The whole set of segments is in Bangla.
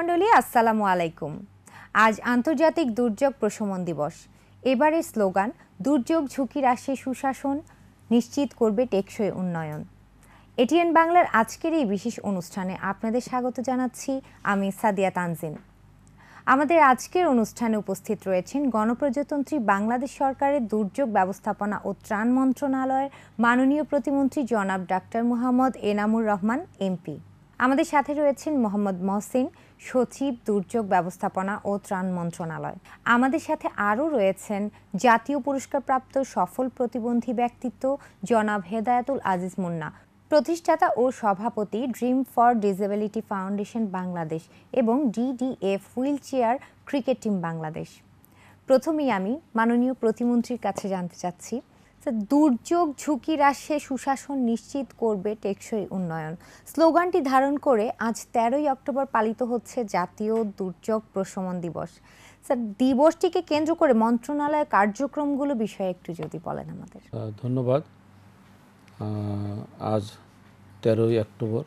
শ্রোতামণ্ডলী আসসালামু আলাইকুম আজ আন্তর্জাতিক দুর্যোগ প্রশমন দিবস এবারের স্লোগান দুর্যোগ ঝুঁকি হ্রাসে সুশাসন নিশ্চিত করবে টেকসই উন্নয়ন এটিএন বাংলার আজকের এই বিশেষ অনুষ্ঠানে আপনাদের স্বাগত জানাচ্ছি আমি সাদিয়া তানজিন আমাদের আজকের অনুষ্ঠানে উপস্থিত রয়েছেন গণপ্রজাতন্ত্রী বাংলাদেশ সরকারের দুর্যোগ ব্যবস্থাপনা ও ত্রাণ মন্ত্রণালয়ের মাননীয় প্রতিমন্ত্রী জনাব ডাক্তার মোহাম্মদ এনামুর রহমান এমপি আমাদের সাথে রয়েছেন মোহাম্মদ মহসিন সচিব দুর্যোগ ব্যবস্থাপনা ও ত্রাণ মন্ত্রণালয় আমাদের সাথে আরও রয়েছেন জাতীয় পুরস্কারপ্রাপ্ত সফল প্রতিবন্ধী ব্যক্তিত্ব জনাব হেদায়াতুল আজিজ মুন্না প্রতিষ্ঠাতা ও সভাপতি dream for disability foundation Bangladesh এবং DDF wheelchair cricket team Bangladesh প্রথমেই আমি মাননীয় প্রতিমন্ত্রীর কাছে জানতে চাচ্ছি দুর্যোগ ঝুঁকি হ্রাসে সুশাসন নিশ্চিত করবে টেকসই উন্নয়ন স্লোগানটি ধারণ করে আজ তেরোই অক্টোবর পালিত হচ্ছে জাতীয় দুর্যোগ প্রশমন দিবস স্যার দিবসটিকে কেন্দ্র করে মন্ত্রণালয়ের কার্যক্রমগুলো বিষয়ে একটু যদি বলেন আমাদের ধন্যবাদ আজ তেরোই অক্টোবর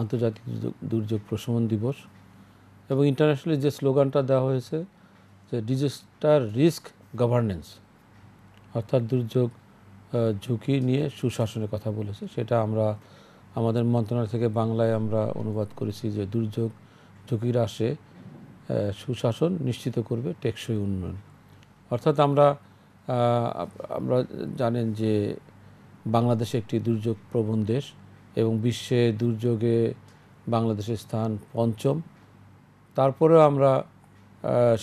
আন্তর্জাতিক দুর্যোগ প্রশমন দিবস এবং ইন্টারন্যাশনালি যে স্লোগানটা দেওয়া হয়েছে যে ডিজাস্টার রিস্ক গভর্নেন্স অর্থাৎ দুর্যোগ ঝুঁকি নিয়ে সুশাসনের কথা বলেছে সেটা আমরা আমাদের মন্ত্রণালয় থেকে বাংলায় আমরা অনুবাদ করেছি যে দুর্যোগ ঝুঁকি হ্রাসে সুশাসন নিশ্চিত করবে টেকসই উন্নয়ন অর্থাৎ আমরা আমরা জানেন যে বাংলাদেশ একটি দুর্যোগ প্রবণ দেশ এবং বিশ্বে দুর্যোগে বাংলাদেশের স্থান পঞ্চম তারপরেও আমরা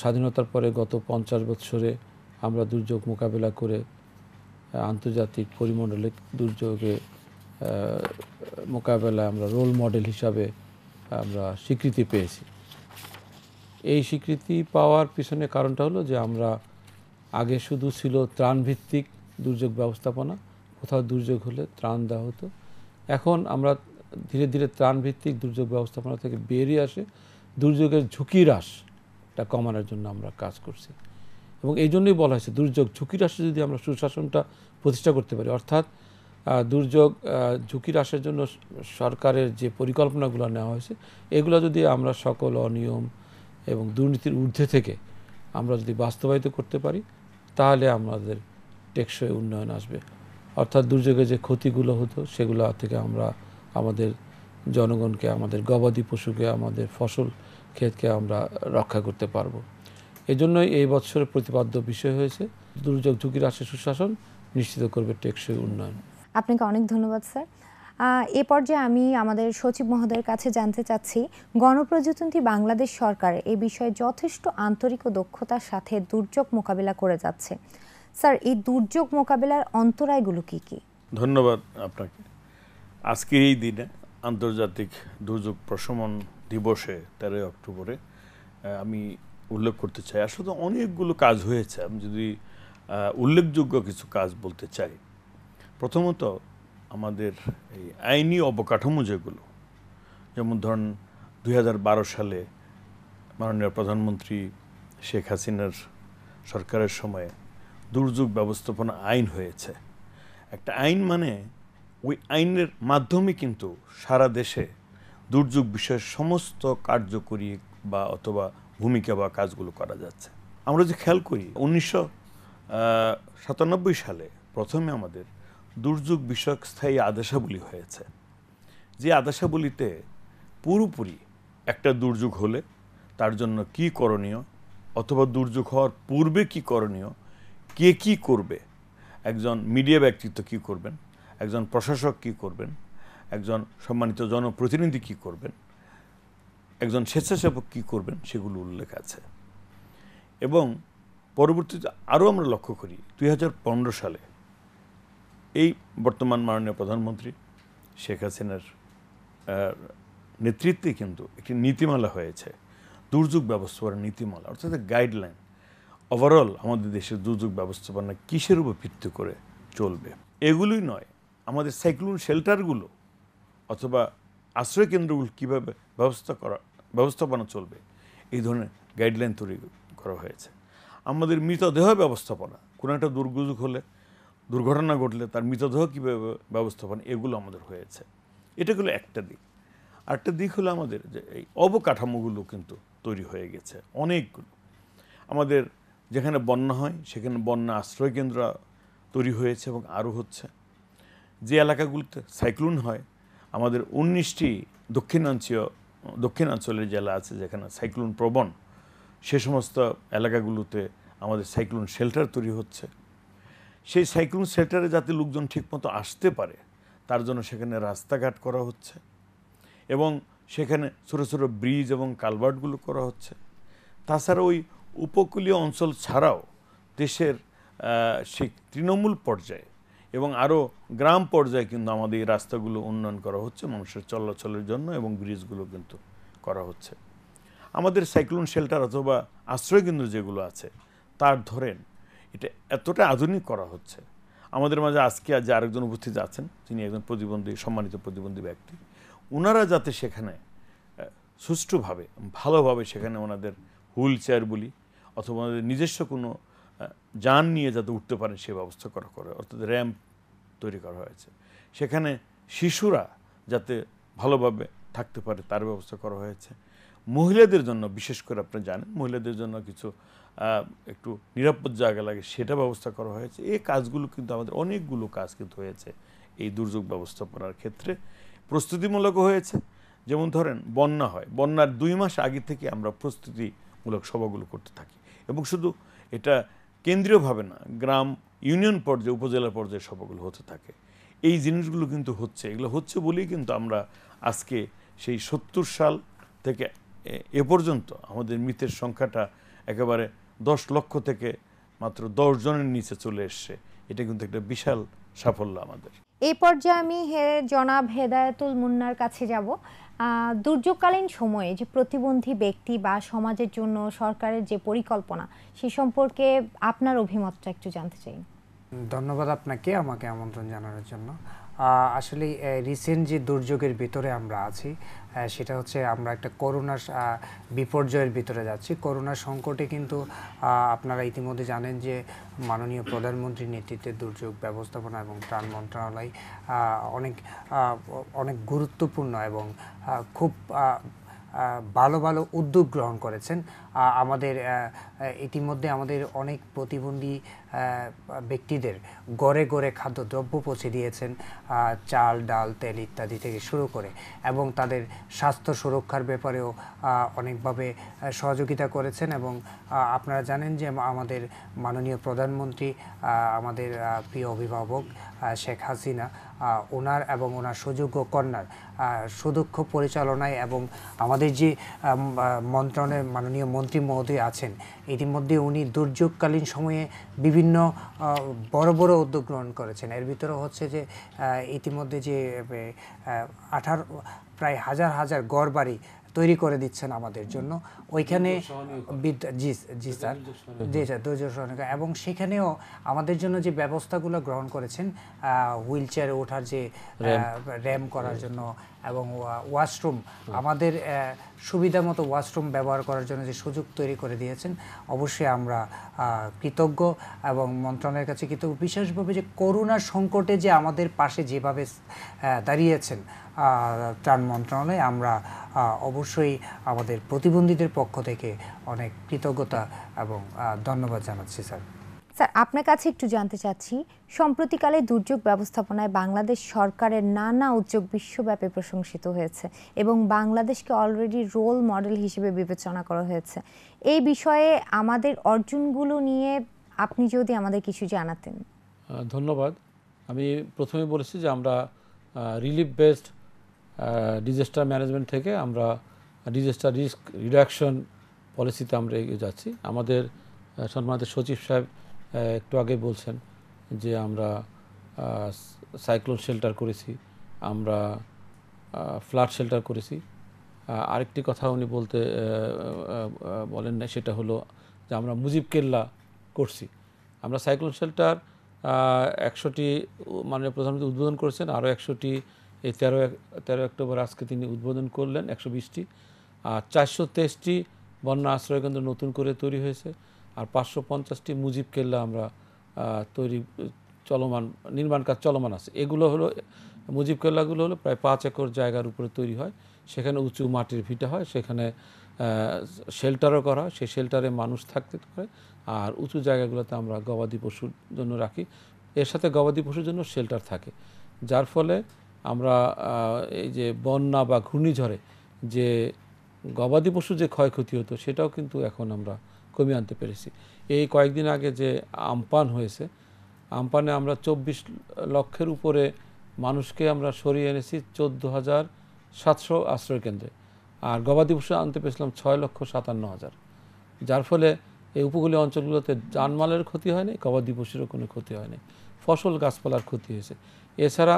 স্বাধীনতার পরে গত পঞ্চাশ বৎসরে আমরা দুর্যোগ মোকাবেলা করে আন্তর্জাতিক পরিমণ্ডলে দুর্যোগে মোকাবেলায় আমরা রোল মডেল হিসাবে আমরা স্বীকৃতি পেয়েছি এই স্বীকৃতি পাওয়ার পিছনে কারণটা হলো যে আমরা আগে শুধু ছিল ত্রাণভিত্তিক দুর্যোগ ব্যবস্থাপনা কোথাও দুর্যোগ হলে ত্রাণ দেওয়া হতো এখন আমরা ধীরে ধীরে ত্রাণভিত্তিক দুর্যোগ ব্যবস্থাপনা থেকে বেরিয়ে আসে দুর্যোগের ঝুঁকি হ্রাসটা কমানোর জন্য আমরা কাজ করছি এবং এই জন্যই বলা হয়েছে দুর্যোগ ঝুঁকি হ্রাসে যদি আমরা সুশাসনটা প্রতিষ্ঠা করতে পারি অর্থাৎ দুর্যোগ ঝুঁকি হ্রাসের জন্য সরকারের যে পরিকল্পনাগুলো নেওয়া হয়েছে এগুলো যদি আমরা সকল অনিয়ম এবং দুর্নীতির ঊর্ধ্বে থেকে আমরা যদি বাস্তবায়িত করতে পারি তাহলে আমাদের টেকসই উন্নয়ন আসবে অর্থাৎ দুর্যোগে যে ক্ষতিগুলো হতো সেগুলো থেকে আমরা আমাদের জনগণকে আমাদের গবাদি পশুকে আমাদের ফসল ক্ষেতকে আমরা রক্ষা করতে পারবো এজন্যই এই বছরের প্রতিপাদ্য বিষয় হয়েছে দুর্যোগ ঝুঁকির আসে সুশাসন নিশ্চিত করবে টেকসই উন্নয়ন আপনাকে অনেক ধন্যবাদ স্যার এ পর্যায়ে আমি আমাদের সচিব মহোদয়ের কাছে জানতে চাচ্ছি গণপ্রজাতন্ত্রী বাংলাদেশ সরকার এ বিষয়ে যথেষ্ট আন্তরিক ও দক্ষতার সাথে দুর্যোগ মোকাবিলা করে যাচ্ছে স্যার এই দুর্যোগ মোকাবিলার অন্তরায়গুলো কি কি ধন্যবাদ আপনাকে আজকের এই দিনে আন্তর্জাতিক দুর্যোগ প্রশমন দিবসে তেরোই অক্টোবরে আমি উল্লেখ করতে চাই আসলে অনেকগুলো কাজ হয়েছে আমি যদি উল্লেখযোগ্য কিছু কাজ বলতে চাই প্রথমত আমাদের এই আইনি অবকাঠামো যেগুলো যেমন ধরুন দুই সালে মাননীয় প্রধানমন্ত্রী শেখ হাসিনার সরকারের সময়ে দুর্যোগ ব্যবস্থাপনা আইন হয়েছে একটা আইন মানে ওই আইনের মাধ্যমে কিন্তু সারা দেশে দুর্যোগ বিষয়ের সমস্ত কার্যকরী বা অথবা ভূমিকা বা কাজগুলো করা যাচ্ছে আমরা যে খেয়াল করি উনিশশো সাতানব্বই সালে প্রথমে আমাদের দুর্যোগ বিষয়ক স্থায়ী আদেশাবলী হয়েছে যে আদেশাবলীতে পুরোপুরি একটা দুর্যোগ হলে তার জন্য কি করণীয় অথবা দুর্যোগ হওয়ার পূর্বে কি করণীয় কে কি করবে একজন মিডিয়া ব্যক্তিত্ব কি করবেন একজন প্রশাসক কি করবেন একজন সম্মানিত জনপ্রতিনিধি কি করবেন একজন স্বেচ্ছাসেবক কী করবেন সেগুলো উল্লেখ আছে এবং পরবর্তীতে আরও আমরা লক্ষ্য করি দুই সালে এই বর্তমান মাননীয় প্রধানমন্ত্রী শেখ হাসিনার নেতৃত্বে কিন্তু একটি নীতিমালা হয়েছে দুর্যোগ ব্যবস্থাপনা নীতিমালা অর্থাৎ গাইডলাইন ওভারঅল আমাদের দেশের দুর্যোগ ব্যবস্থাপনা কিসের উপর ভিত্তি করে চলবে এগুলোই নয় আমাদের সাইক্লোন শেল্টারগুলো অথবা আশ্রয় কেন্দ্রগুলো কীভাবে ব্যবস্থা করা ব্যবস্থাপনা চলবে এই ধরনের গাইডলাইন তৈরি করা হয়েছে আমাদের মৃতদেহ ব্যবস্থাপনা কোনো একটা দুর্যোগ হলে দুর্ঘটনা ঘটলে তার মৃতদেহ কীভাবে ব্যবস্থাপনা এগুলো আমাদের হয়েছে এটা হলো একটা দিক আরেকটা দিক হলো আমাদের যে এই অবকাঠামোগুলো কিন্তু তৈরি হয়ে গেছে অনেকগুলো আমাদের যেখানে বন্যা হয় সেখানে বন্যা আশ্রয় কেন্দ্র তৈরি হয়েছে এবং আরও হচ্ছে যে এলাকাগুলোতে সাইক্লোন হয় আমাদের উনিশটি দক্ষিণাঞ্চীয় দক্ষিণাঞ্চলের জেলা আছে যেখানে সাইক্লোন প্রবণ সে সমস্ত এলাকাগুলোতে আমাদের সাইক্লোন শেল্টার তৈরি হচ্ছে সেই সাইক্লোন শেল্টারে যাতে লোকজন ঠিকমতো আসতে পারে তার জন্য সেখানে রাস্তাঘাট করা হচ্ছে এবং সেখানে ছোটো ছোটো ব্রিজ এবং কালভার্টগুলো করা হচ্ছে তাছাড়া ওই উপকূলীয় অঞ্চল ছাড়াও দেশের সেই তৃণমূল পর্যায়ে এবং আরও গ্রাম পর্যায়ে কিন্তু আমাদের এই রাস্তাগুলো উন্নয়ন করা হচ্ছে মানুষের চলাচলের জন্য এবং ব্রিজগুলো কিন্তু করা হচ্ছে আমাদের সাইক্লোন শেল্টার অথবা আশ্রয় কেন্দ্র যেগুলো আছে তার ধরেন এটা এতটা আধুনিক করা হচ্ছে আমাদের মাঝে আজকে আজ আরেকজন উপস্থিত আছেন তিনি একজন প্রতিবন্ধী সম্মানিত প্রতিবন্ধী ব্যক্তি ওনারা যাতে সেখানে সুষ্ঠুভাবে ভালোভাবে সেখানে ওনাদের হুইল চেয়ার বলি অথবা ওনাদের নিজস্ব কোনো যান নিয়ে যাতে উঠতে পারেন সে ব্যবস্থা করা করে অর্থাৎ র্যাম্প তৈরি করা হয়েছে সেখানে শিশুরা যাতে ভালোভাবে থাকতে পারে তার ব্যবস্থা করা হয়েছে মহিলাদের জন্য বিশেষ করে আপনি জানেন মহিলাদের জন্য কিছু একটু নিরাপদ জায়গা লাগে সেটা ব্যবস্থা করা হয়েছে এই কাজগুলো কিন্তু আমাদের অনেকগুলো কাজ কিন্তু হয়েছে এই দুর্যোগ ব্যবস্থাপনার ক্ষেত্রে প্রস্তুতিমূলকও হয়েছে যেমন ধরেন বন্যা হয় বন্যার দুই মাস আগে থেকে আমরা প্রস্তুতিমূলক সভাগুলো করতে থাকি এবং শুধু এটা কেন্দ্রীয়ভাবে না গ্রাম ইউনিয়ন পর্যায়ে উপজেলা পর্যায়ে সভাগুলো হতে থাকে এই জিনিসগুলো কিন্তু হচ্ছে এগুলো হচ্ছে বলেই কিন্তু আমরা আজকে সেই সত্তর সাল থেকে এ পর্যন্ত আমাদের মৃতের সংখ্যাটা একেবারে দশ লক্ষ থেকে মাত্র দশ জনের নিচে চলে এসছে এটা কিন্তু একটা বিশাল সাফল্য আমাদের এই পর্যায়ে আমি হে জনাব হেদায়তুল মুন্নার কাছে যাব দুর্যোগকালীন সময়ে যে প্রতিবন্ধী ব্যক্তি বা সমাজের জন্য সরকারের যে পরিকল্পনা সে সম্পর্কে আপনার অভিমতটা একটু জানতে চাই ধন্যবাদ আপনাকে আমাকে আমন্ত্রণ জানানোর জন্য আসলে রিসেন্ট যে দুর্যোগের ভিতরে আমরা আছি সেটা হচ্ছে আমরা একটা করোনা বিপর্যয়ের ভিতরে যাচ্ছি করোনা সংকটে কিন্তু আপনারা ইতিমধ্যে জানেন যে মাননীয় প্রধানমন্ত্রীর নেতৃত্বে দুর্যোগ ব্যবস্থাপনা এবং ত্রাণ মন্ত্রণালয় অনেক অনেক গুরুত্বপূর্ণ এবং খুব ভালো ভালো উদ্যোগ গ্রহণ করেছেন আমাদের ইতিমধ্যে আমাদের অনেক প্রতিবন্ধী ব্যক্তিদের গড়ে গড়ে খাদ্যদ্রব্য পৌঁছে দিয়েছেন চাল ডাল তেল ইত্যাদি থেকে শুরু করে এবং তাদের স্বাস্থ্য সুরক্ষার ব্যাপারেও অনেকভাবে সহযোগিতা করেছেন এবং আপনারা জানেন যে আমাদের মাননীয় প্রধানমন্ত্রী আমাদের প্রিয় অভিভাবক শেখ হাসিনা ওনার এবং ওনার সুযোগ্য কন্যার সুদক্ষ পরিচালনায় এবং আমাদের যে মন্ত্রণের মাননীয় মন্ত্রী প্রধানমন্ত্রী মহোদয় আছেন ইতিমধ্যে উনি দুর্যোগকালীন সময়ে বিভিন্ন বড় বড় উদ্যোগ গ্রহণ করেছেন এর ভিতরে হচ্ছে যে ইতিমধ্যে যে আঠারো প্রায় হাজার হাজার গড় বাড়ি তৈরি করে দিচ্ছেন আমাদের জন্য ওইখানে জি জি স্যার জি স্যার এবং সেখানেও আমাদের জন্য যে ব্যবস্থাগুলো গ্রহণ করেছেন হুইল চেয়ারে ওঠার যে র্যাম করার জন্য এবং ওয়াশরুম আমাদের সুবিধা মতো ওয়াশরুম ব্যবহার করার জন্য যে সুযোগ তৈরি করে দিয়েছেন অবশ্যই আমরা কৃতজ্ঞ এবং মন্ত্রণালয়ের কাছে কৃতজ্ঞ বিশেষভাবে যে করোনা সংকটে যে আমাদের পাশে যেভাবে দাঁড়িয়েছেন ত্রাণ মন্ত্রণালয়ে আমরা অবশ্যই আমাদের প্রতিবন্ধীদের পক্ষ থেকে অনেক কৃতজ্ঞতা এবং ধন্যবাদ জানাচ্ছি স্যার স্যার আপনার কাছে একটু জানতে চাচ্ছি সম্প্রতিকালে দুর্যোগ ব্যবস্থাপনায় বাংলাদেশ সরকারের নানা উদ্যোগ বিশ্বব্যাপী প্রশংসিত হয়েছে এবং বাংলাদেশকে অলরেডি রোল মডেল হিসেবে বিবেচনা করা হয়েছে এই বিষয়ে আমাদের অর্জনগুলো নিয়ে আপনি যদি আমাদের কিছু জানাতেন ধন্যবাদ আমি প্রথমে বলেছি যে আমরা রিলিফ বেসড ডিজাস্টার ম্যানেজমেন্ট থেকে আমরা ডিজাস্টার রিস্ক রিডাকশন পলিসিতে আমরা এগিয়ে যাচ্ছি আমাদের সম্মানিত সচিব সাহেব একটু আগে বলছেন যে আমরা সাইক্লোন শেল্টার করেছি আমরা ফ্লাড শেল্টার করেছি আরেকটি কথা উনি বলতে বলেন না সেটা হলো যে আমরা মুজিব কেল্লা করছি আমরা সাইক্লোন শেল্টার একশোটি মানে প্রধানমন্ত্রী উদ্বোধন করেছেন আরও একশোটি এই তেরো তেরো অক্টোবর আজকে তিনি উদ্বোধন করলেন একশো বিশটি আর চারশো তেইশটি বন্যা আশ্রয়কেন্দ্র নতুন করে তৈরি হয়েছে আর পাঁচশো পঞ্চাশটি মুজিব কেল্লা আমরা তৈরি চলমান নির্মাণ কাজ চলমান আছে এগুলো হলো মুজিব কেল্লাগুলো হলো প্রায় পাঁচ একর জায়গার উপরে তৈরি হয় সেখানে উঁচু মাটির ভিটা হয় সেখানে শেল্টারও করা হয় সেই শেল্টারে মানুষ থাকতে পারে আর উঁচু জায়গাগুলোতে আমরা গবাদি পশুর জন্য রাখি এর সাথে গবাদি পশুর জন্য শেল্টার থাকে যার ফলে আমরা এই যে বন্যা বা ঘূর্ণিঝড়ে যে গবাদি পশু যে ক্ষয়ক্ষতি হতো সেটাও কিন্তু এখন আমরা কমিয়ে আনতে পেরেছি এই কয়েকদিন আগে যে আমপান হয়েছে আমপানে আমরা চব্বিশ লক্ষের উপরে মানুষকে আমরা সরিয়ে এনেছি চোদ্দ হাজার সাতশো আশ্রয়কেন্দ্রে আর গবাদি পশু আনতে পেরেছিলাম ছয় লক্ষ সাতান্ন হাজার যার ফলে এই উপকূলীয় অঞ্চলগুলোতে যানমালের ক্ষতি হয়নি গবাদি পশুরও কোনো ক্ষতি হয়নি ফসল গাছপালার ক্ষতি হয়েছে এছাড়া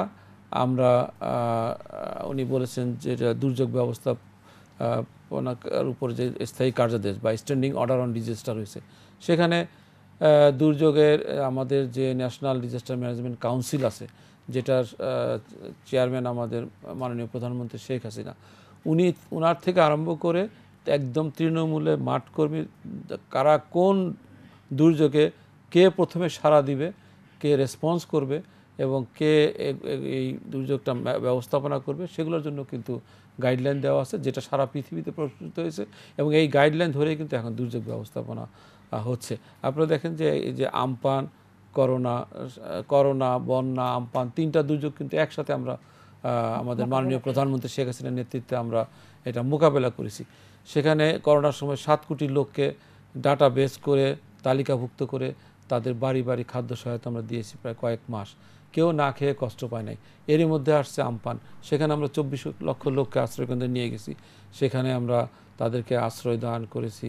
আমরা উনি বলেছেন যে দুর্যোগ ব্যবস্থাপনার উপর যে স্থায়ী কার্যাদেশ বা স্ট্যান্ডিং অর্ডার অন ডিজাস্টার হয়েছে সেখানে দুর্যোগের আমাদের যে ন্যাশনাল ডিজাস্টার ম্যানেজমেন্ট কাউন্সিল আছে যেটার চেয়ারম্যান আমাদের মাননীয় প্রধানমন্ত্রী শেখ হাসিনা উনি ওনার থেকে আরম্ভ করে একদম তৃণমূলে মাঠকর্মী কারা কোন দুর্যোগে কে প্রথমে সাড়া দিবে কে রেসপন্স করবে এবং কে এই দুর্যোগটা ব্যবস্থাপনা করবে সেগুলোর জন্য কিন্তু গাইডলাইন দেওয়া আছে যেটা সারা পৃথিবীতে প্রস্তুত হয়েছে এবং এই গাইডলাইন ধরেই কিন্তু এখন দুর্যোগ ব্যবস্থাপনা হচ্ছে আপনারা দেখেন যে এই যে আমপান করোনা করোনা বন্যা আমপান তিনটা দুর্যোগ কিন্তু একসাথে আমরা আমাদের মাননীয় প্রধানমন্ত্রী শেখ হাসিনার নেতৃত্বে আমরা এটা মোকাবেলা করেছি সেখানে করোনার সময় সাত কোটি লোককে ডাটা বেস করে তালিকাভুক্ত করে তাদের বাড়ি বাড়ি খাদ্য সহায়তা আমরা দিয়েছি প্রায় কয়েক মাস কেউ না খেয়ে কষ্ট পায় নাই এরই মধ্যে আসছে আমপান সেখানে আমরা চব্বিশ লক্ষ লোককে আশ্রয়কেন্দ্রে নিয়ে গেছি সেখানে আমরা তাদেরকে আশ্রয় দান করেছি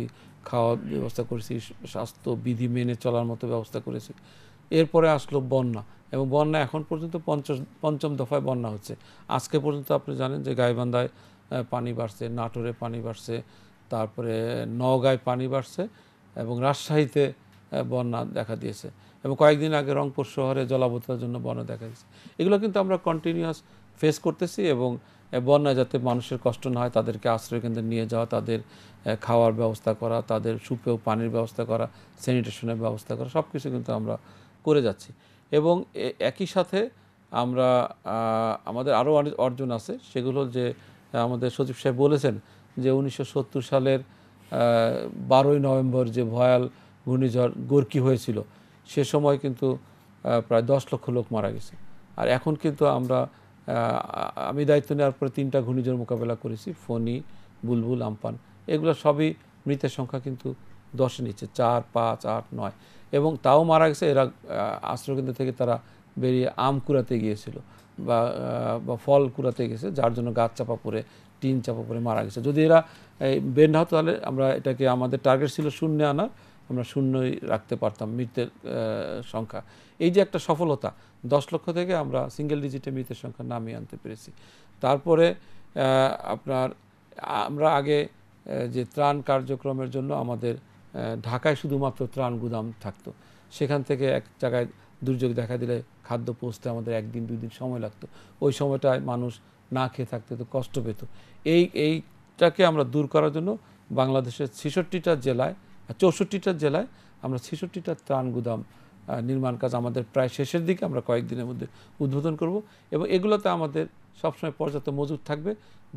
খাওয়ার ব্যবস্থা করেছি স্বাস্থ্য বিধি মেনে চলার মতো ব্যবস্থা করেছি এরপরে আসলো বন্যা এবং বন্যা এখন পর্যন্ত পঞ্চম পঞ্চম দফায় বন্যা হচ্ছে আজকে পর্যন্ত আপনি জানেন যে গাইবান্ধায় পানি বাড়ছে নাটোরে পানি বাড়ছে তারপরে নওগাঁয় পানি বাড়ছে এবং রাজশাহীতে বন্যা দেখা দিয়েছে এবং কয়েকদিন আগে রংপুর শহরে জলাবদ্ধতার জন্য বন্যা দেখা গেছে এগুলো কিন্তু আমরা কন্টিনিউয়াস ফেস করতেছি এবং বন্যা যাতে মানুষের কষ্ট না হয় তাদেরকে আশ্রয়কেন্দ্রে নিয়ে যাওয়া তাদের খাওয়ার ব্যবস্থা করা তাদের সুপেও পানির ব্যবস্থা করা স্যানিটেশনের ব্যবস্থা করা সব কিছু কিন্তু আমরা করে যাচ্ছি এবং একই সাথে আমরা আমাদের আরও অর্জন আছে সেগুলো যে আমাদের সচিব সাহেব বলেছেন যে উনিশশো সালের বারোই নভেম্বর যে ভয়াল ঘূর্ণিঝড় গর্কি হয়েছিল সে সময় কিন্তু প্রায় দশ লক্ষ লোক মারা গেছে আর এখন কিন্তু আমরা আমি দায়িত্ব নেওয়ার পরে তিনটা ঘূর্ণিঝড় মোকাবেলা করেছি ফণি বুলবুল আমপান এগুলো সবই মৃতের সংখ্যা কিন্তু দশের নিচ্ছে চার পাঁচ আট নয় এবং তাও মারা গেছে এরা আশ্রয়কেন্দ্র থেকে তারা বেরিয়ে আম কুড়াতে গিয়েছিল বা বা ফল কুড়াতে গেছে যার জন্য গাছ চাপা পড়ে টিন চাপা পড়ে মারা গেছে যদি এরা না হতো তাহলে আমরা এটাকে আমাদের টার্গেট ছিল শূন্য আনার আমরা শূন্যই রাখতে পারতাম মৃতের সংখ্যা এই যে একটা সফলতা দশ লক্ষ থেকে আমরা সিঙ্গেল ডিজিটে মৃতের সংখ্যা নামিয়ে আনতে পেরেছি তারপরে আপনার আমরা আগে যে ত্রাণ কার্যক্রমের জন্য আমাদের ঢাকায় শুধুমাত্র ত্রাণ গুদাম থাকতো সেখান থেকে এক জায়গায় দুর্যোগ দেখা দিলে খাদ্য পৌঁছতে আমাদের একদিন দুই দিন সময় লাগতো ওই সময়টায় মানুষ না খেয়ে থাকতে তো কষ্ট পেত এই এইটাকে আমরা দূর করার জন্য বাংলাদেশের ছেষট্টিটা জেলায় চৌষট্টিটা জেলায় আমরা ছেষট্টিটা ত্রাণ গুদাম নির্মাণ কাজ আমাদের প্রায় শেষের দিকে আমরা কয়েকদিনের মধ্যে উদ্বোধন করব এবং এগুলোতে আমাদের সবসময় পর্যাপ্ত মজুদ থাকবে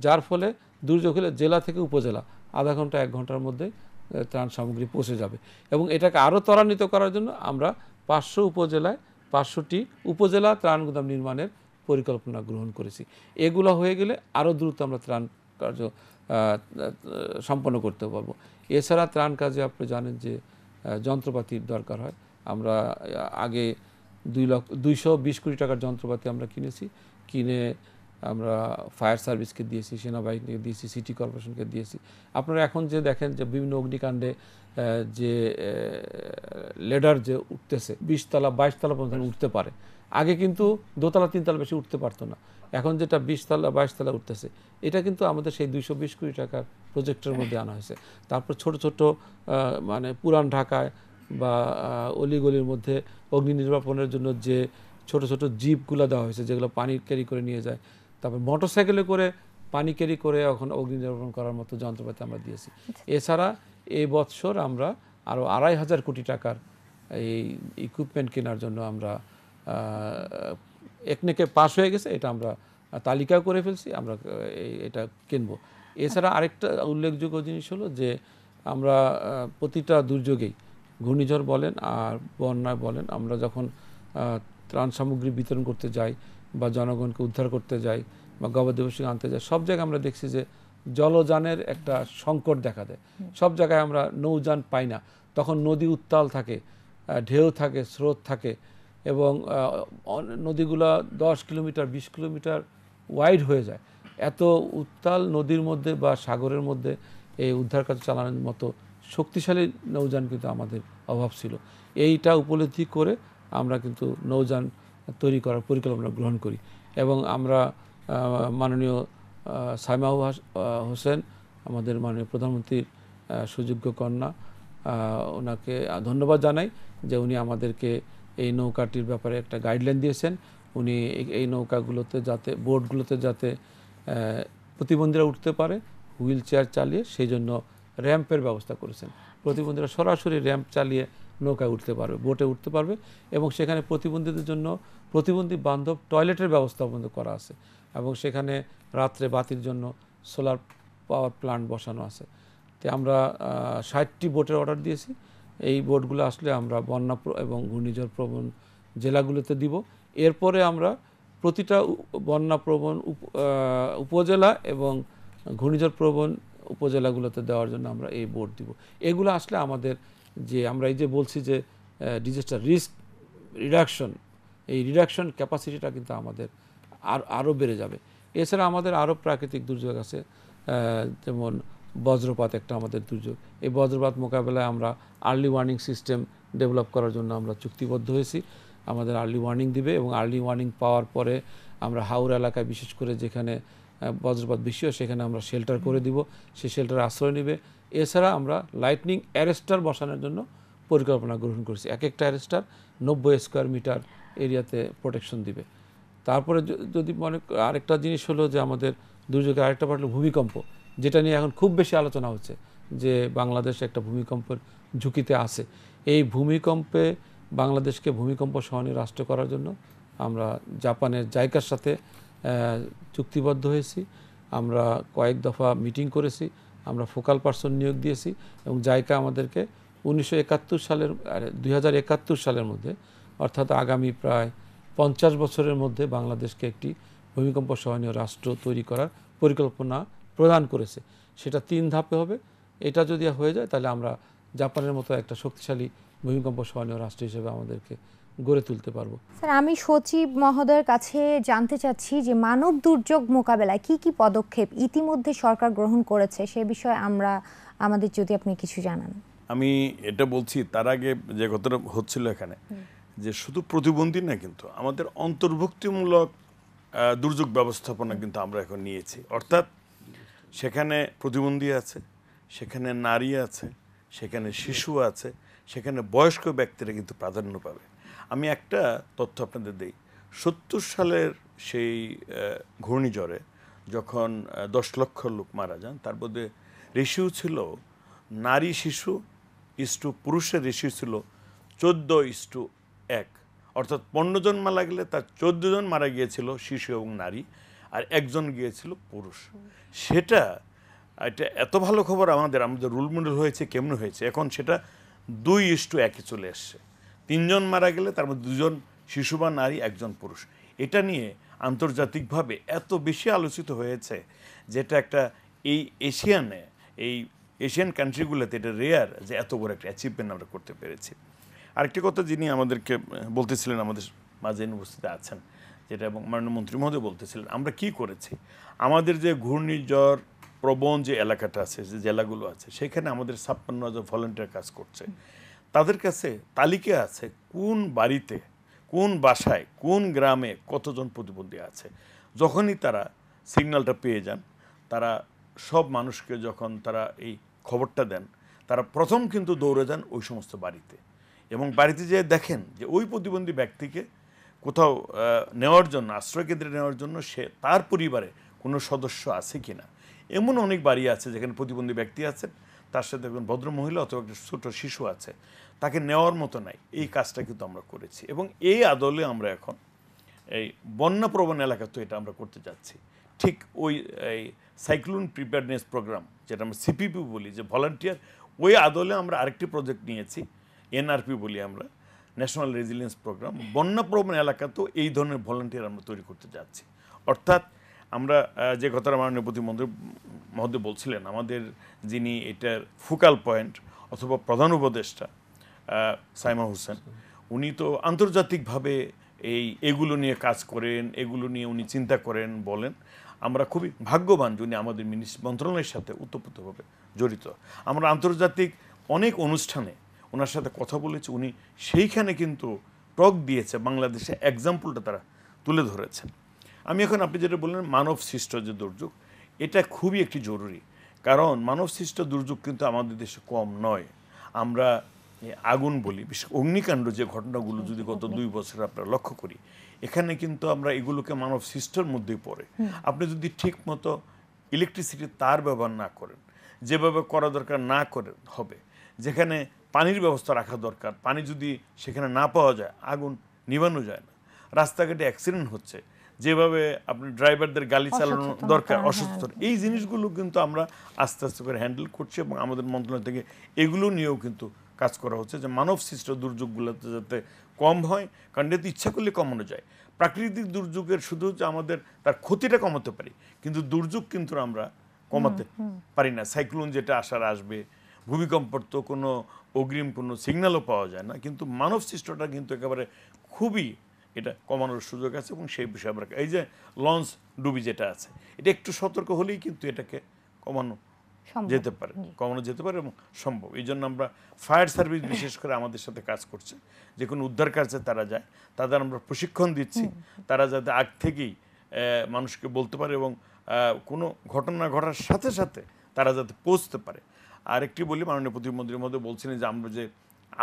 যার ফলে দুর্যোগ হলে জেলা থেকে উপজেলা আধা ঘন্টা এক ঘন্টার মধ্যে ত্রাণ সামগ্রী পৌঁছে যাবে এবং এটাকে আরও ত্বরান্বিত করার জন্য আমরা পাঁচশো উপজেলায় পাঁচশোটি উপজেলা ত্রাণ গুদাম নির্মাণের পরিকল্পনা গ্রহণ করেছি এগুলো হয়ে গেলে আরও দ্রুত আমরা ত্রাণ কার্য সম্পন্ন করতে পারব এছাড়া ত্রাণ কাজে আপনি জানেন যে যন্ত্রপাতির দরকার হয় আমরা আগে দুই লক্ষ দুইশো বিশ কোটি টাকার যন্ত্রপাতি আমরা কিনেছি কিনে আমরা ফায়ার সার্ভিসকে দিয়েছি সেনাবাহিনীকে দিয়েছি সিটি কর্পোরেশনকে দিয়েছি আপনারা এখন যে দেখেন যে বিভিন্ন অগ্নিকাণ্ডে যে লেডার যে উঠতেছে বিশতলা বাইশতলা পর্যন্ত উঠতে পারে আগে কিন্তু দোতলা তিনতলা বেশি উঠতে পারতো না এখন যেটা বিশতলা বাইশতলা উঠতেছে এটা কিন্তু আমাদের সেই দুইশো বিশ কোটি টাকার প্রজেক্টের মধ্যে আনা হয়েছে তারপর ছোট ছোট মানে পুরান ঢাকায় বা অলিগলির মধ্যে অগ্নি নির্বাপনের জন্য যে ছোট ছোট জিপগুলো দেওয়া হয়েছে যেগুলো পানি ক্যারি করে নিয়ে যায় তারপর মোটরসাইকেলে করে পানি ক্যারি করে এখন অগ্নি নির্বাপন করার মতো যন্ত্রপাতি আমরা দিয়েছি আচ্ছা। এছাড়া এ বৎসর আমরা আরও আড়াই হাজার কোটি টাকার এই ইকুইপমেন্ট কেনার জন্য আমরা একনেকে পাস হয়ে গেছে এটা আমরা তালিকা করে ফেলছি আমরা এটা কিনব এছাড়া আরেকটা উল্লেখযোগ্য জিনিস হলো যে আমরা প্রতিটা দুর্যোগেই ঘূর্ণিঝড় বলেন আর বন্যায় বলেন আমরা যখন ত্রাণ সামগ্রী বিতরণ করতে যাই বা জনগণকে উদ্ধার করতে যাই বা গবাদি পশুকে আনতে যাই সব জায়গায় আমরা দেখছি যে জলযানের একটা সংকট দেখা দেয় সব জায়গায় আমরা নৌযান পাই না তখন নদী উত্তাল থাকে ঢেউ থাকে স্রোত থাকে এবং নদীগুলা দশ কিলোমিটার বিশ কিলোমিটার ওয়াইড হয়ে যায় এত উত্তাল নদীর মধ্যে বা সাগরের মধ্যে এই উদ্ধার কাজ চালানোর মতো শক্তিশালী নৌযান কিন্তু আমাদের অভাব ছিল এইটা উপলব্ধি করে আমরা কিন্তু নৌযান তৈরি করার পরিকল্পনা গ্রহণ করি এবং আমরা মাননীয় সাইমা হোসেন আমাদের মাননীয় প্রধানমন্ত্রীর সুযোগ্য কন্যা ওনাকে ধন্যবাদ জানাই যে উনি আমাদেরকে এই নৌকাটির ব্যাপারে একটা গাইডলাইন দিয়েছেন উনি এই নৌকাগুলোতে যাতে বোটগুলোতে যাতে প্রতিবন্ধীরা উঠতে পারে হুইল চেয়ার চালিয়ে সেই জন্য র্যাম্পের ব্যবস্থা করেছেন প্রতিবন্ধীরা সরাসরি র্যাম্প চালিয়ে নৌকায় উঠতে পারবে বোটে উঠতে পারবে এবং সেখানে প্রতিবন্ধীদের জন্য প্রতিবন্ধী বান্ধব টয়লেটের ব্যবস্থা বন্ধ করা আছে এবং সেখানে রাত্রে বাতির জন্য সোলার পাওয়ার প্লান্ট বসানো আছে তে আমরা ষাটটি বোটের অর্ডার দিয়েছি এই বোর্ডগুলো আসলে আমরা বন্যা এবং ঘূর্ণিঝড় প্রবণ জেলাগুলোতে দিব এরপরে আমরা প্রতিটা বন্যা প্রবণ উপজেলা এবং ঘূর্ণিঝড় প্রবণ উপজেলাগুলোতে দেওয়ার জন্য আমরা এই বোর্ড দিব এগুলো আসলে আমাদের যে আমরা এই যে বলছি যে ডিজাস্টার রিস্ক রিডাকশন এই রিডাকশন ক্যাপাসিটিটা কিন্তু আমাদের আর আরও বেড়ে যাবে এছাড়া আমাদের আরও প্রাকৃতিক দুর্যোগ আছে যেমন বজ্রপাত একটা আমাদের দুর্যোগ এই বজ্রপাত মোকাবেলায় আমরা আর্লি ওয়ার্নিং সিস্টেম ডেভেলপ করার জন্য আমরা চুক্তিবদ্ধ হয়েছি আমাদের আর্লি ওয়ার্নিং দিবে এবং আর্লি ওয়ার্নিং পাওয়ার পরে আমরা হাওর এলাকায় বিশেষ করে যেখানে বজ্রপাত বেশি হয় সেখানে আমরা শেল্টার করে দিব সে শেল্টার আশ্রয় নেবে এছাড়া আমরা লাইটনিং অ্যারেস্টার বসানোর জন্য পরিকল্পনা গ্রহণ করেছি এক একটা অ্যারেস্টার নব্বই স্কোয়ার মিটার এরিয়াতে প্রোটেকশন দিবে তারপরে যদি মনে আরেকটা জিনিস হলো যে আমাদের দুর্যোগে আরেকটা পাঠলো ভূমিকম্প যেটা নিয়ে এখন খুব বেশি আলোচনা হচ্ছে যে বাংলাদেশ একটা ভূমিকম্পের ঝুঁকিতে আছে এই ভূমিকম্পে বাংলাদেশকে ভূমিকম্প সহনীয় রাষ্ট্র করার জন্য আমরা জাপানের জায়গার সাথে চুক্তিবদ্ধ হয়েছি আমরা কয়েক দফা মিটিং করেছি আমরা ফোকাল পার্সন নিয়োগ দিয়েছি এবং জায়গা আমাদেরকে উনিশশো সালের দুই সালের মধ্যে অর্থাৎ আগামী প্রায় পঞ্চাশ বছরের মধ্যে বাংলাদেশকে একটি ভূমিকম্প সহনীয় রাষ্ট্র তৈরি করার পরিকল্পনা প্রদান করেছে সেটা তিন ধাপে হবে এটা যদি হয়ে যায় তাহলে আমরা জাপানের মতো একটা শক্তিশালী ভূমিকম্প সহনীয় রাষ্ট্র হিসেবে আমাদেরকে গড়ে তুলতে পারবো স্যার আমি সচিব মহোদয়ের কাছে জানতে চাচ্ছি যে মানব দুর্যোগ মোকাবেলায় কি কি পদক্ষেপ ইতিমধ্যে সরকার গ্রহণ করেছে সে বিষয়ে আমরা আমাদের যদি আপনি কিছু জানান আমি এটা বলছি তার আগে যে কথাটা হচ্ছিল এখানে যে শুধু প্রতিবন্ধী না কিন্তু আমাদের অন্তর্ভুক্তিমূলক দুর্যোগ ব্যবস্থাপনা কিন্তু আমরা এখন নিয়েছি অর্থাৎ সেখানে প্রতিবন্ধী আছে সেখানে নারী আছে সেখানে শিশু আছে সেখানে বয়স্ক ব্যক্তিরা কিন্তু প্রাধান্য পাবে আমি একটা তথ্য আপনাদের দিই সত্তর সালের সেই ঘূর্ণিঝড়ে যখন দশ লক্ষ লোক মারা যান তার মধ্যে রেশিও ছিল নারী শিশু ইস্টু পুরুষের রেশিও ছিল চোদ্দ ইস্টু এক অর্থাৎ পনেরো জন মারা গেলে তার চোদ্দ জন মারা গিয়েছিল শিশু এবং নারী আর একজন গিয়েছিল পুরুষ সেটা এটা এত ভালো খবর আমাদের আমাদের রুল মডেল হয়েছে কেমন হয়েছে এখন সেটা দুই ইস্টু একে চলে এসছে তিনজন মারা গেলে তার মধ্যে দুজন শিশু বা নারী একজন পুরুষ এটা নিয়ে আন্তর্জাতিকভাবে এত বেশি আলোচিত হয়েছে যেটা একটা এই এশিয়ানে এই এশিয়ান কান্ট্রিগুলোতে এটা রেয়ার যে এত বড় একটা অ্যাচিভমেন্ট আমরা করতে পেরেছি আরেকটি কথা যিনি আমাদেরকে বলতেছিলেন আমাদের মাঝে উপস্থিত আছেন যেটা এবং মাননীয় মন্ত্রী মহোদয় বলতেছিলেন আমরা কি করেছি আমাদের যে ঘূর্ণিঝড় প্রবণ যে এলাকাটা আছে যে জেলাগুলো আছে সেখানে আমাদের ছাপ্পান্ন হাজার ভলেন্টিয়ার কাজ করছে তাদের কাছে তালিকা আছে কোন বাড়িতে কোন বাসায় কোন গ্রামে কতজন প্রতিবন্ধী আছে যখনই তারা সিগন্যালটা পেয়ে যান তারা সব মানুষকে যখন তারা এই খবরটা দেন তারা প্রথম কিন্তু দৌড়ে যান ওই সমস্ত বাড়িতে এবং বাড়িতে যেয়ে দেখেন যে ওই প্রতিবন্ধী ব্যক্তিকে কোথাও নেওয়ার জন্য আশ্রয়কেন্দ্রে নেওয়ার জন্য সে তার পরিবারে কোনো সদস্য আছে কি না এমন অনেক বাড়ি আছে যেখানে প্রতিবন্ধী ব্যক্তি আছেন তার সাথে একজন ভদ্রমহিলা অথবা একটা ছোটো শিশু আছে তাকে নেওয়ার মতো নাই এই কাজটা কিন্তু আমরা করেছি এবং এই আদলে আমরা এখন এই বন্যাপ্রবণ এলাকা তো এটা আমরা করতে যাচ্ছি ঠিক ওই এই সাইক্লোন প্রিপেয়ারনেস প্রোগ্রাম যেটা আমরা সিপিপি বলি যে ভলান্টিয়ার ওই আদলে আমরা আরেকটি প্রজেক্ট নিয়েছি এনআরপি বলি আমরা ন্যাশনাল রেজিলিয়েন্স প্রোগ্রাম বন্যাপ্রবণ এলাকাতেও এই ধরনের ভলান্টিয়ার আমরা তৈরি করতে যাচ্ছি অর্থাৎ আমরা যে কথাটা মাননীয় প্রতিমন্ত্রী মহোদয় বলছিলেন আমাদের যিনি এটার ফোকাল পয়েন্ট অথবা প্রধান উপদেষ্টা সাইমা হোসেন উনি তো আন্তর্জাতিকভাবে এই এগুলো নিয়ে কাজ করেন এগুলো নিয়ে উনি চিন্তা করেন বলেন আমরা খুবই ভাগ্যবান যিনি আমাদের মিনিস মন্ত্রণালয়ের সাথে ওতপ্রোতভাবে জড়িত আমরা আন্তর্জাতিক অনেক অনুষ্ঠানে ওনার সাথে কথা বলেছে উনি সেইখানে কিন্তু টক দিয়েছে বাংলাদেশে এক্সাম্পলটা তারা তুলে ধরেছেন আমি এখন আপনি যেটা বললেন মানব সৃষ্ট যে দুর্যোগ এটা খুবই একটি জরুরি কারণ মানব সৃষ্ট দুর্যোগ কিন্তু আমাদের দেশে কম নয় আমরা আগুন বলি বিশেষ অগ্নিকাণ্ড যে ঘটনাগুলো যদি গত দুই বছর আমরা লক্ষ্য করি এখানে কিন্তু আমরা এগুলোকে মানব সৃষ্টের মধ্যেই পড়ে আপনি যদি ঠিক মতো ইলেকট্রিসিটির তার ব্যবহার না করেন যেভাবে করা দরকার না করে হবে যেখানে পানির ব্যবস্থা রাখা দরকার পানি যদি সেখানে না পাওয়া যায় আগুন নিবানো যায় না রাস্তাঘাটে অ্যাক্সিডেন্ট হচ্ছে যেভাবে আপনি ড্রাইভারদের গালি চালানো দরকার হ্যাঁ। অসুস্থ এই জিনিসগুলো কিন্তু আমরা আস্তে আস্তে করে হ্যান্ডেল করছি এবং আমাদের মন্ত্রণালয় থেকে এগুলো নিয়েও কিন্তু কাজ করা হচ্ছে যে মানব সৃষ্ট দুর্যোগগুলোতে যাতে কম হয় কারণ এতে ইচ্ছা করলে কমানো যায় প্রাকৃতিক দুর্যোগের শুধু যে আমাদের তার ক্ষতিটা কমাতে পারি কিন্তু দুর্যোগ কিন্তু আমরা কমাতে পারি না সাইক্লোন যেটা আসার আসবে ভূমিকম্পর তো কোনো অগ্রিম কোনো সিগন্যালও পাওয়া যায় না কিন্তু মানব সৃষ্টটা কিন্তু একেবারে খুবই এটা কমানোর সুযোগ আছে এবং সেই বিষয়ে আমরা এই যে লঞ্চ ডুবি যেটা আছে এটা একটু সতর্ক হলেই কিন্তু এটাকে কমানো যেতে পারে কমানো যেতে পারে এবং সম্ভব এই জন্য আমরা ফায়ার সার্ভিস বিশেষ করে আমাদের সাথে কাজ করছে যে কোনো উদ্ধার কাজে তারা যায় তাদের আমরা প্রশিক্ষণ দিচ্ছি তারা যাতে আগ থেকেই মানুষকে বলতে পারে এবং কোনো ঘটনা ঘটার সাথে সাথে তারা যাতে পৌঁছতে পারে আরেকটি বলি মাননীয় প্রতিমন্ত্রীর মধ্যে বলছিলেন যে আমরা যে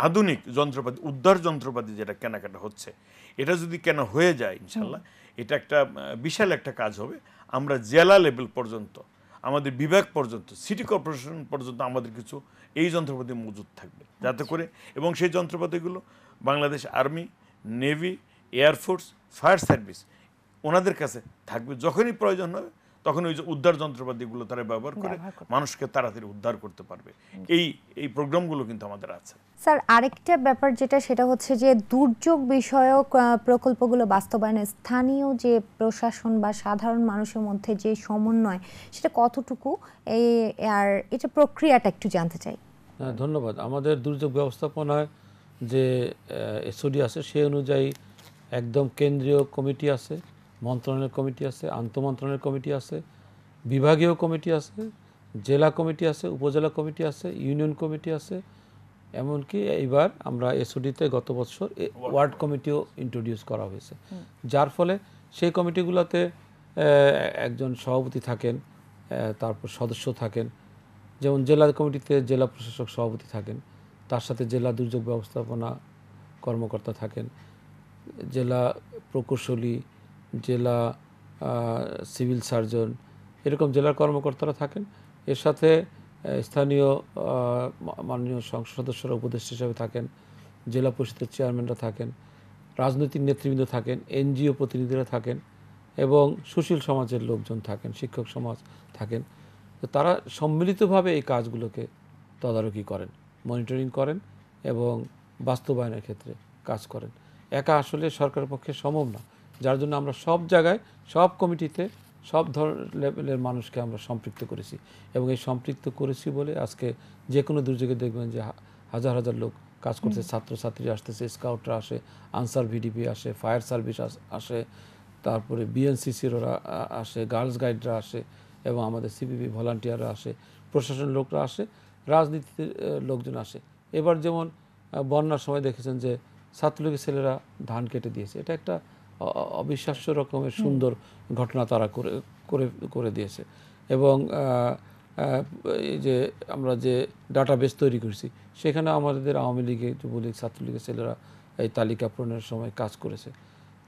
আধুনিক যন্ত্রপাতি উদ্ধার যন্ত্রপাতি যেটা কেনাকাটা হচ্ছে এটা যদি কেনা হয়ে যায় ইনশাল্লাহ এটা একটা বিশাল একটা কাজ হবে আমরা জেলা লেভেল পর্যন্ত আমাদের বিভাগ পর্যন্ত সিটি কর্পোরেশন পর্যন্ত আমাদের কিছু এই যন্ত্রপাতি মজুদ থাকবে যাতে করে এবং সেই যন্ত্রপাতিগুলো Bangladesh army navy air force fire service ওনাদের কাছে থাকবে যখনই প্রয়োজন হবে তখন ওই যে উদ্ধার যন্ত্রপাতিগুলো তারা ব্যবহার করে মানুষকে তাড়াতাড়ি উদ্ধার করতে পারবে এই এই প্রোগ্রামগুলো কিন্তু আমাদের আছে স্যার আরেকটা ব্যাপার যেটা সেটা হচ্ছে যে দুর্যোগ বিষয়ক প্রকল্পগুলো বাস্তবায়নে স্থানীয় যে প্রশাসন বা সাধারণ মানুষের মধ্যে যে সমন্বয় সেটা কতটুকু এই আর এটা প্রক্রিয়াটা একটু জানতে চাই ধন্যবাদ আমাদের দুর্যোগ ব্যবস্থাপনায় যে এসওডি আছে সেই অনুযায়ী একদম কেন্দ্রীয় কমিটি আছে মন্ত্রণালয়ের কমিটি আছে আন্তমন্ত্রণালয় কমিটি আছে বিভাগীয় কমিটি আছে জেলা কমিটি আছে উপজেলা কমিটি আছে ইউনিয়ন কমিটি আছে এমনকি এইবার আমরা এসওডিতে গত বছর ওয়ার্ড কমিটিও ইন্ট্রোডিউস করা হয়েছে যার ফলে সেই কমিটিগুলোতে একজন সভাপতি থাকেন তারপর সদস্য থাকেন যেমন জেলা কমিটিতে জেলা প্রশাসক সভাপতি থাকেন তার সাথে জেলা দুর্যোগ ব্যবস্থাপনা কর্মকর্তা থাকেন জেলা প্রকৌশলী জেলা সিভিল সার্জন এরকম জেলার কর্মকর্তারা থাকেন এর সাথে স্থানীয় মাননীয় সংসদ সদস্যরা উপদেষ্টা হিসেবে থাকেন জেলা পরিষদের চেয়ারম্যানরা থাকেন রাজনৈতিক নেতৃবৃন্দ থাকেন এনজিও প্রতিনিধিরা থাকেন এবং সুশীল সমাজের লোকজন থাকেন শিক্ষক সমাজ থাকেন তো তারা সম্মিলিতভাবে এই কাজগুলোকে তদারকি করেন মনিটরিং করেন এবং বাস্তবায়নের ক্ষেত্রে কাজ করেন একা আসলে সরকারের পক্ষে সম্ভব না যার জন্য আমরা সব জায়গায় সব কমিটিতে সব ধরনের লেভেলের মানুষকে আমরা সম্পৃক্ত করেছি এবং এই সম্পৃক্ত করেছি বলে আজকে যে কোনো দুর্যোগে দেখবেন যে হাজার হাজার লোক কাজ করছে ছাত্রছাত্রী আসতেছে স্কাউটরা আসে আনসার ভিডিপি আসে ফায়ার সার্ভিস আসে তারপরে বিএনসিসির ওরা আসে গার্লস গাইডরা আসে এবং আমাদের সিপিপি ভলান্টিয়াররা আসে প্রশাসন লোকরা আসে রাজনীতির লোকজন আসে এবার যেমন বন্যার সময় দেখেছেন যে ছাত্রলীগের ছেলেরা ধান কেটে দিয়েছে এটা একটা অবিশ্বাস্য রকমের সুন্দর ঘটনা তারা করে করে করে দিয়েছে এবং এই যে আমরা যে ডাটাবেস তৈরি করছি সেখানে আমাদের আওয়ামী লীগে যুবলীগ ছাত্রলীগের ছেলেরা এই তালিকা পূরণের সময় কাজ করেছে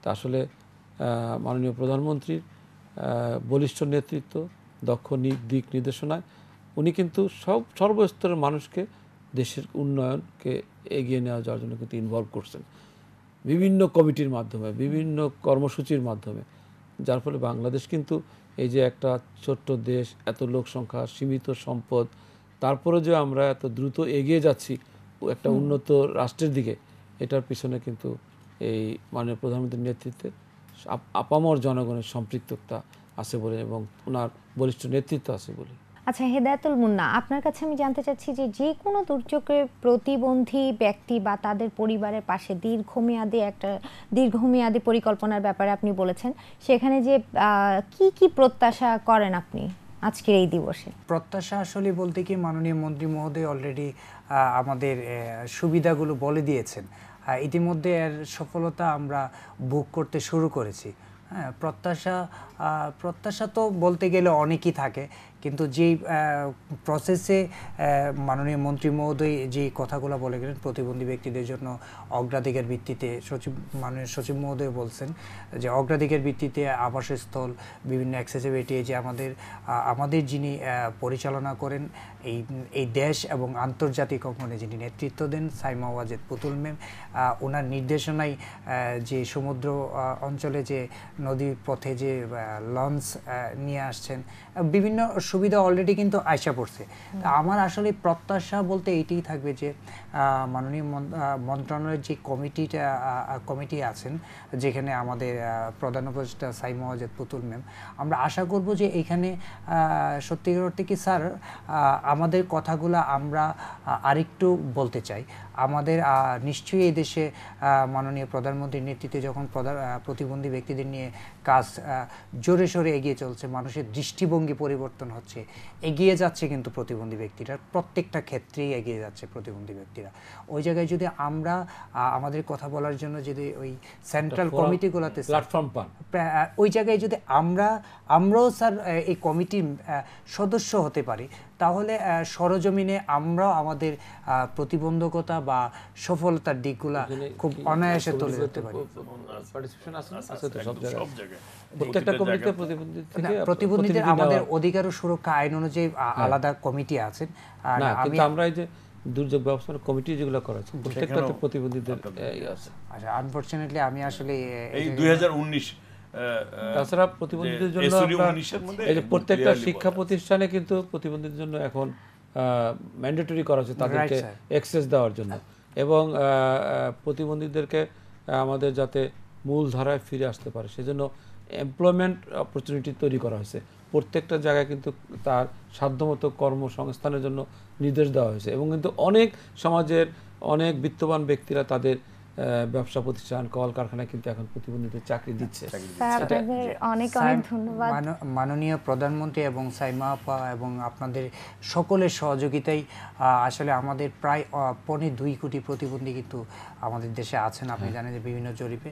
তা আসলে মাননীয় প্রধানমন্ত্রীর বলিষ্ঠ নেতৃত্ব দক্ষ দিক নির্দেশনায় উনি কিন্তু সব সর্বস্তরের মানুষকে দেশের উন্নয়নকে এগিয়ে নেওয়া যাওয়ার জন্য কিন্তু ইনভলভ করছেন বিভিন্ন কমিটির মাধ্যমে বিভিন্ন কর্মসূচির মাধ্যমে যার ফলে বাংলাদেশ কিন্তু এই যে একটা ছোট্ট দেশ এত লোক সংখ্যা সীমিত সম্পদ তারপরে যে আমরা এত দ্রুত এগিয়ে যাচ্ছি একটা উন্নত রাষ্ট্রের দিকে এটার পিছনে কিন্তু এই মাননীয় প্রধানমন্ত্রীর নেতৃত্বে আপামর জনগণের সম্পৃক্ততা আছে বলে এবং ওনার বলিষ্ঠ নেতৃত্ব আছে বলে আচ্ছা হেদায়তুল মুন্না আপনার কাছে আমি জানতে চাচ্ছি যে যে কোনো দুর্যোগে প্রতিবন্ধী ব্যক্তি বা তাদের পরিবারের পাশে দীর্ঘমেয়াদী একটা দীর্ঘমেয়াদী পরিকল্পনার ব্যাপারে আপনি বলেছেন সেখানে যে কি কি প্রত্যাশা করেন আপনি আজকের এই দিবসে প্রত্যাশা আসলে বলতে কি মাননীয় মন্ত্রী মহোদয় অলরেডি আমাদের সুবিধাগুলো বলে দিয়েছেন ইতিমধ্যে এর সফলতা আমরা বুক করতে শুরু করেছি হ্যাঁ প্রত্যাশা প্রত্যাশা তো বলতে গেলে অনেকই থাকে কিন্তু যেই প্রসেসে মাননীয় মন্ত্রী মহোদয় যে কথাগুলো বলে গেলেন প্রতিবন্ধী ব্যক্তিদের জন্য অগ্রাধিকার ভিত্তিতে সচিব মাননীয় সচিব মহোদয় বলছেন যে অগ্রাধিকার ভিত্তিতে আবাসস্থল বিভিন্ন অ্যাক্সেসিবিলিটি যে আমাদের আমাদের যিনি পরিচালনা করেন এই এই দেশ এবং আন্তর্জাতিক অঙ্গনে যিনি নেতৃত্ব দেন সাইমা ওয়াজেদ পুতুল মেম ওনার নির্দেশনায় যে সমুদ্র অঞ্চলে যে নদীর পথে যে লঞ্চ নিয়ে আসছেন বিভিন্ন সুবিধা অলরেডি কিন্তু আশা পড়ছে আমার আসলে প্রত্যাশা বলতে এটাই থাকবে যে মাননীয় মন্ত্রণালয়ের যে কমিটিটা কমিটি আছেন যেখানে আমাদের প্রধান উপদেষ্টা সাইমা ওয়াজেদ পুতুল মেম আমরা আশা করব যে এখানে সত্যিকার অর্থে কি স্যার আমাদের কথাগুলো আমরা আরেকটু বলতে চাই আমাদের নিশ্চয়ই এই দেশে মাননীয় প্রধানমন্ত্রীর নেতৃত্বে যখন প্রতিবন্ধী ব্যক্তিদের নিয়ে কাজ জোরে সোরে এগিয়ে চলছে মানুষের দৃষ্টিভঙ্গি পরিবর্তন হচ্ছে এগিয়ে যাচ্ছে কিন্তু প্রতিবন্ধী ব্যক্তিরা প্রত্যেকটা ক্ষেত্রেই এগিয়ে যাচ্ছে প্রতিবন্ধী ব্যক্তিরা ওই জায়গায় যদি আমরা আমাদের কথা বলার জন্য যদি ওই সেন্ট্রাল কমিটিগুলোতে প্ল্যাটফর্ম পান ওই জায়গায় যদি আমরা আমরাও স্যার এই কমিটির সদস্য হতে পারি তাহলে সরজমিনে আমরা আমাদের প্রতিবন্ধকতা বা সফলতার দিকগুলো খুব অনায়াসে তুলে ধরতে পারি প্রতিবন্ধীদের আমাদের অধিকার ও সুরক্ষা আইন অনুযায়ী হ্যাঁ। আলাদা কমিটি আমরা যে দুর্যোগ ব্যবস্থার কমিটি যেগুলো করা আছে প্রতিবন্ধীদের আচ্ছা আনফরচুনেটলি আমি আসলে এই 2019 তাছাড়া প্রতিবন্ধীদের জন্য প্রত্যেকটা শিক্ষা প্রতিষ্ঠানে কিন্তু প্রতিবন্ধীদের জন্য এখন ম্যান্ডেটরি করা হচ্ছে তাদেরকে অ্যাক্সেস দেওয়ার জন্য এবং প্রতিবন্ধীদেরকে আমাদের যাতে মূল ধারায় ফিরে আসতে পারে সেজন্য এমপ্লয়মেন্ট অপরচুনিটি তৈরি করা হয়েছে প্রত্যেকটা জায়গায় কিন্তু তার সাধ্যমতো কর্মসংস্থানের জন্য নির্দেশ দেওয়া হয়েছে এবং কিন্তু অনেক সমাজের অনেক বিত্তবান ব্যক্তিরা তাদের ব্যবসা প্রতিষ্ঠান কল কারখানা কিন্তু এখন প্রতিবন্ধীদের চাকরি হ্যাঁ, দিচ্ছে মাননীয় প্রধানমন্ত্রী এবং সাইমা আপা এবং আপনাদের সকলের সহযোগিতাই আসলে আমাদের প্রায় পনের দুই কোটি প্রতিবন্ধী কিন্তু আমাদের দেশে আছেন আপনি হ্যাঁ। জানেন যে বিভিন্ন জরিপে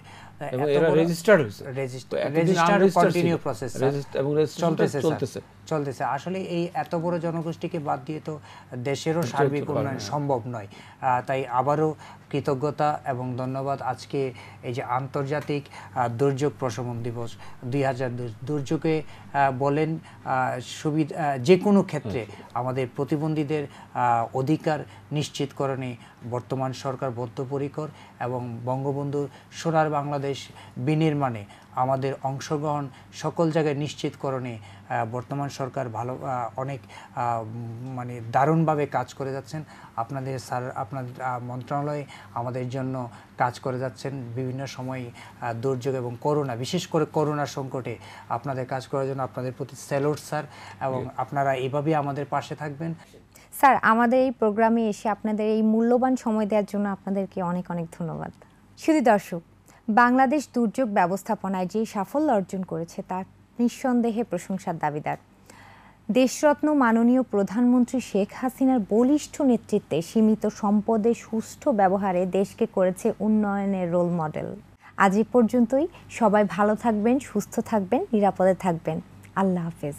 এবং এরা রেজিস্টার্ড রেজিস্টার্ড কন্টিনিউ প্রসেস এবং চলতেছে চলতেছে চলতেছে আসলে এই এত বড় জনগোষ্ঠীকে বাদ দিয়ে তো দেশেরও সার্বিক উন্নয়ন সম্ভব নয় তাই আবারও কৃতজ্ঞতা এবং ধন্যবাদ আজকে এই যে আন্তর্জাতিক দুর্যোগ প্রশমন দিবস দুই হাজার দুর্যোগে বলেন সুবিধা যে কোনো ক্ষেত্রে আচ্ছা। আমাদের প্রতিবন্ধীদের অধিকার নিশ্চিতকরণে বর্তমান সরকার বদ্ধপরিকর এবং বঙ্গবন্ধু সোনার বাংলাদেশ বিনির্মাণে আমাদের অংশগ্রহণ সকল জায়গায় নিশ্চিতকরণে বর্তমান সরকার ভালো অনেক মানে দারুণভাবে কাজ করে যাচ্ছেন আপনাদের স্যার আপনাদের মন্ত্রণালয় আমাদের জন্য কাজ করে যাচ্ছেন বিভিন্ন সময় দুর্যোগ এবং করোনা বিশেষ করে করোনা সংকটে আপনাদের কাজ করার জন্য আপনাদের প্রতি স্যালুট স্যার এবং আপনারা এভাবেই আমাদের পাশে থাকবেন স্যার আমাদের এই প্রোগ্রামে এসে আপনাদের এই মূল্যবান সময় দেওয়ার জন্য আপনাদেরকে অনেক অনেক ধন্যবাদ শুধু দর্শক বাংলাদেশ দুর্যোগ ব্যবস্থাপনায় যে সাফল্য অর্জন করেছে তার নিঃসন্দেহে প্রশংসার দাবিদার দেশরত্ন মাননীয় প্রধানমন্ত্রী শেখ হাসিনার বলিষ্ঠ নেতৃত্বে সীমিত সম্পদের সুষ্ঠু ব্যবহারে দেশকে করেছে উন্নয়নের রোল মডেল আজ এ পর্যন্তই সবাই ভালো থাকবেন সুস্থ থাকবেন নিরাপদে থাকবেন আল্লাহ হাফেজ